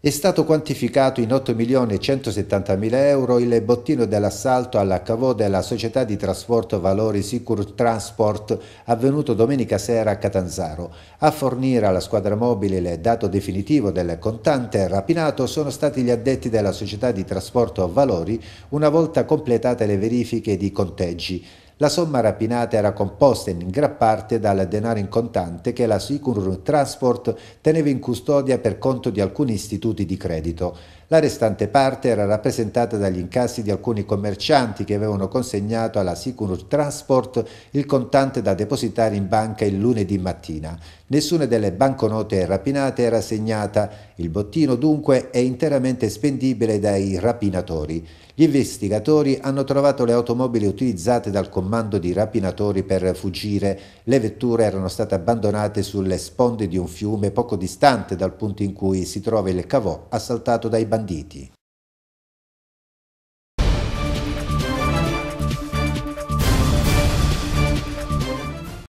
È stato quantificato in 8.170.000 euro il bottino dell'assalto alla cavò della società di trasporto valori Sicur Transport avvenuto domenica sera a Catanzaro. A fornire alla squadra mobile il dato definitivo del contante rapinato sono stati gli addetti della società di trasporto valori una volta completate le verifiche di conteggi. La somma rapinata era composta in gran parte dal denaro in contante che la Sicur Transport teneva in custodia per conto di alcuni istituti di credito. La restante parte era rappresentata dagli incassi di alcuni commercianti che avevano consegnato alla Sicur Transport il contante da depositare in banca il lunedì mattina. Nessuna delle banconote rapinate era segnata, il bottino dunque è interamente spendibile dai rapinatori. Gli investigatori hanno trovato le automobili utilizzate dal comando di rapinatori per fuggire, le vetture erano state abbandonate sulle sponde di un fiume poco distante dal punto in cui si trova il cavò assaltato dai banditi.